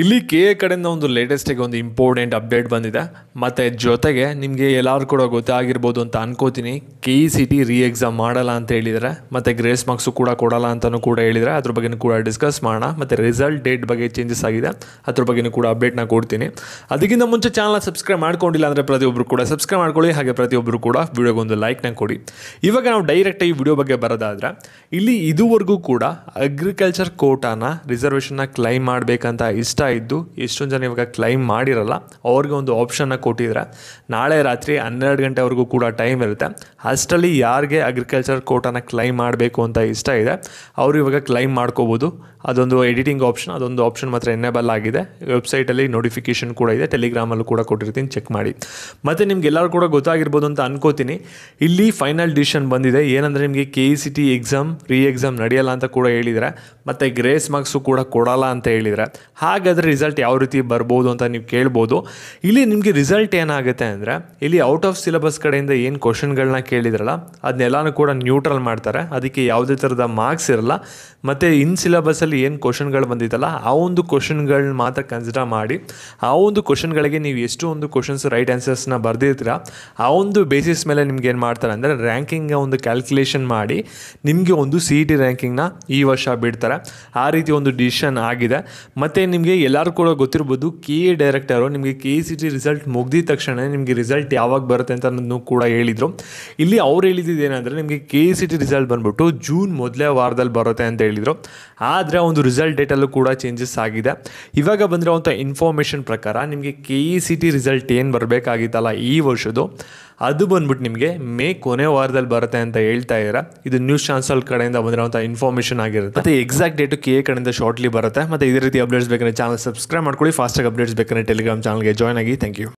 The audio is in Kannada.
ಇಲ್ಲಿ ಕೆ ಎ ಕಡೆಯಿಂದ ಒಂದು ಲೇಟೆಸ್ಟಿಗೆ ಒಂದು ಇಂಪಾರ್ಟೆಂಟ್ ಅಪ್ಡೇಟ್ ಬಂದಿದೆ ಮತ್ತು ಜೊತೆಗೆ ನಿಮಗೆ ಎಲ್ಲರೂ ಕೂಡ ಗೊತ್ತಾಗಿರ್ಬೋದು ಅಂತ ಅನ್ಕೋತೀನಿ K E C T re exam ಮಾಡಲ್ಲ ಅಂತ ಹೇಳಿದರೆ ಮತ್ತು ಗ್ರೇಸ್ ಮಾರ್ಕ್ಸು ಕೂಡ ಕೊಡಲ್ಲ ಅಂತಲೂ ಕೂಡ ಹೇಳಿದರೆ ಅದ್ರ ಬಗ್ಗೆ ಕೂಡ ಡಿಸ್ಕಸ್ ಮಾಡೋಣ ಮತ್ತು ರಿಸಲ್ಟ್ ಡೇಟ್ ಬಗ್ಗೆ ಚೇಂಜಸ್ ಆಗಿದೆ ಅದ್ರ ಬಗ್ಗೆ ಕೂಡ ಅಪ್ಡೇಟ್ನ ಕೊಡ್ತೀನಿ ಅದಕ್ಕಿಂತ ಮುಂಚೆ ಚಾನಲ್ ಸಬ್ಸ್ಕ್ರೈಬ್ ಮಾಡ್ಕೊಂಡಿಲ್ಲ ಅಂದರೆ ಪ್ರತಿಯೊಬ್ಬರು ಕೂಡ ಸಬ್ಸ್ಕ್ರೈಬ್ ಮಾಡ್ಕೊಳ್ಳಿ ಹಾಗೆ ಪ್ರತಿಯೊಬ್ಬರು ಕೂಡ ಒಂದು ಲೈಕ್ನ ಕೊಡಿ ಇವಾಗ ನಾವು ಡೈರೆಕ್ಟಾಗಿ ಈ ವಿಡಿಯೋ ಬಗ್ಗೆ ಬರೋದಾದರೆ ಇಲ್ಲಿ ಇದುವರೆಗೂ ಕೂಡ ಅಗ್ರಿಕಲ್ಚರ್ ಕೋಟಾನ ರಿಸರ್ವೇಷನ್ನ ಕ್ಲೈಮ್ ಮಾಡಬೇಕಂತ ಇಷ್ಟ ಇದ್ದು ಎಷ್ಟೊಂದು ಜನ ಇವಾಗ ಕ್ಲೈಮ್ ಮಾಡಿರಲ್ಲ ಅವ್ರಿಗೆ ಒಂದು ಆಪ್ಷನ್ನ ಕೊಟ್ಟಿದ್ರೆ ನಾಳೆ ರಾತ್ರಿ ಹನ್ನೆರಡು ಗಂಟೆವರೆಗೂ ಕೂಡ ಟೈಮ್ ಇರುತ್ತೆ ಅಷ್ಟರಲ್ಲಿ ಯಾರಿಗೆ ಅಗ್ರಿಕಲ್ಚರ್ ಕೋಟನ್ನು ಕ್ಲೈಮ್ ಮಾಡಬೇಕು ಅಂತ ಇಷ್ಟ ಇದೆ ಅವರು ಇವಾಗ ಕ್ಲೈಮ್ ಮಾಡ್ಕೋಬೋದು ಅದೊಂದು ಎಡಿಟಿಂಗ್ ಆಪ್ಷನ್ ಅದೊಂದು ಆಪ್ಷನ್ ಮಾತ್ರ ಎನೇಬಲ್ ಆಗಿದೆ ವೆಬ್ಸೈಟಲ್ಲಿ ನೋಟಿಫಿಕೇಷನ್ ಕೂಡ ಇದೆ ಟೆಲಿಗ್ರಾಮಲ್ಲೂ ಕೂಡ ಕೊಟ್ಟಿರ್ತೀನಿ ಚೆಕ್ ಮಾಡಿ ಮತ್ತು ನಿಮ್ಗೆಲ್ಲರೂ ಕೂಡ ಗೊತ್ತಾಗಿರ್ಬೋದು ಅಂತ ಅನ್ಕೋತೀನಿ ಇಲ್ಲಿ ಫೈನಲ್ ಡಿಸಿಷನ್ ಬಂದಿದೆ ಏನಂದರೆ ನಿಮಗೆ K E e C T exam re exam ನಡೆಯಲ್ಲ ಅಂತ ಕೂಡ ಹೇಳಿದ್ರೆ ಮತ್ತು ಗ್ರೇಸ್ ಮಾರ್ಕ್ಸು ಕೂಡ ಕೊಡಲ್ಲ ಅಂತ ಹೇಳಿದ್ರೆ ಹಾಗೆ ಅದರ ರಿಸಲ್ಟ್ ಯಾವ ರೀತಿ ಬರ್ಬೋದು ಅಂತ ನೀವು ಕೇಳ್ಬೋದು ಇಲ್ಲಿ ನಿಮಗೆ ರಿಸಲ್ಟ್ ಏನಾಗುತ್ತೆ ಅಂದರೆ ಇಲ್ಲಿ ಔಟ್ ಆಫ್ ಸಿಲೆಬಸ್ ಕಡೆಯಿಂದ ಏನು ಕ್ವಶನ್ಗಳನ್ನ ಕೇಳಿದ್ರಲ್ಲ ಅದನ್ನೆಲ್ಲನೂ ಕೂಡ ನ್ಯೂಟ್ರಲ್ ಮಾಡ್ತಾರೆ ಅದಕ್ಕೆ ಯಾವುದೇ ಥರದ ಮಾರ್ಕ್ಸ್ ಇರಲ್ಲ ಮತ್ತು ಇನ್ ಸಿಲೆಬಸ್ಸಲ್ಲಿ ಏನು ಕ್ವಶನ್ಗಳು ಬಂದಿತ್ತಲ್ಲ ಆ ಒಂದು ಕ್ವಶನ್ಗಳನ್ನ ಮಾತ್ರ ಕನ್ಸಿಡರ್ ಮಾಡಿ ಆ ಒಂದು ಕ್ವಶನ್ಗಳಿಗೆ ನೀವು ಎಷ್ಟು ಒಂದು ಕ್ವಶನ್ಸ್ ರೈಟ್ ಆನ್ಸರ್ಸ್ನ ಬರ್ದಿರ್ತೀರ ಆ ಒಂದು ಬೇಸಿಸ್ ಮೇಲೆ ನಿಮ್ಗೆ ಏನು ಮಾಡ್ತಾರೆ ಅಂದರೆ ರ್ಯಾಂಕಿಂಗ್ ಒಂದು ಕ್ಯಾಲ್ಕುಲೇಷನ್ ಮಾಡಿ ನಿಮಗೆ ಒಂದು ಸಿ ಇ ಟಿ ರ್ಯಾಂಕಿಂಗ್ನ ಈ ವರ್ಷ ಬಿಡ್ತಾರೆ ಆ ರೀತಿ ಒಂದು ಡಿಸಿಷನ್ ಆಗಿದೆ ಮತ್ತು ನಿಮಗೆ ಎಲ್ಲರೂ ಕೂಡ ಗೊತ್ತಿರ್ಬೋದು ಕೆ ಎ ಡೈರೆಕ್ಟರು ನಿಮಗೆ ಕೆ ಸಿ ಟಿ ರಿಸಲ್ಟ್ ಮುಗಿದ ತಕ್ಷಣ ನಿಮಗೆ ರಿಸಲ್ಟ್ ಯಾವಾಗ ಬರುತ್ತೆ ಅಂತ ಅನ್ನೋದನ್ನು ಕೂಡ ಹೇಳಿದರು ಇಲ್ಲಿ ಅವ್ರು ಹೇಳಿದ್ದು ಏನಂದರೆ ನಿಮಗೆ ಕೆ ಸಿ ಟಿ ರಿಸಲ್ಟ್ ಬಂದ್ಬಿಟ್ಟು ಜೂನ್ ಮೊದಲೇ ವಾರದಲ್ಲಿ ಬರುತ್ತೆ ಅಂತ ಹೇಳಿದರು ಆದರೆ ಒಂದು ರಿಸಲ್ಟ್ ಡೇಟಲ್ಲೂ ಕೂಡ ಚೇಂಜಸ್ ಆಗಿದೆ ಇವಾಗ ಬಂದಿರುವಂಥ ಇನ್ಫಾರ್ಮೇಷನ್ ಪ್ರಕಾರ ನಿಮಗೆ K E C T result ಏನು ಬರಬೇಕಾಗಿತ್ತಲ್ಲ ಈ ವರ್ಷದ್ದು ಅದು ಬಂದ್ಬಿಟ್ಟು ನಿಮಗೆ ಮೇ ಕೊನೆ ವಾರದಲ್ಲಿ ಬರುತ್ತೆ ಅಂತ ಹೇಳ್ತಾ ಇದ್ದೀರಾ ಇದು ನ್ಯೂಸ್ ಚಾನ್ಸಲ್ ಕಡೆಯಿಂದ ಬಂದಿರುವಂಥ ಇನ್ಫಾರ್ಮೇಷನ್ ಆಗಿರುತ್ತೆ ಮತ್ತೆ ಎಕ್ಸಾಕ್ಟ್ ಡೇಟು ಕೆ ಎ ಕಡೆಯಿಂದ ಶಾರ್ಟ್ಲಿ ಬರುತ್ತೆ ಮತ್ತು ಇದೇ ರೀತಿ ಅಪ್ಡೇಟ್ಸ್ ಬೇಕಂದ್ರೆ ಚಾನಲ್ ಸಬ್ಸ್ಕ್ರೈಬ್ ಮಾಡ್ಕೊಳ್ಳಿ ಫಾಸ್ಟಾಗಿ ಅಪ್ಡೇಟ್ಸ್ ಬೇಕಂದ್ರೆ ಟೆಲಿಗ್ರಾಮ್ ಚಾನಲ್ಗೆ ಜಾಯ್ನ್ ಆಗಿ ಥ್ಯಾಂಕ್ ಯು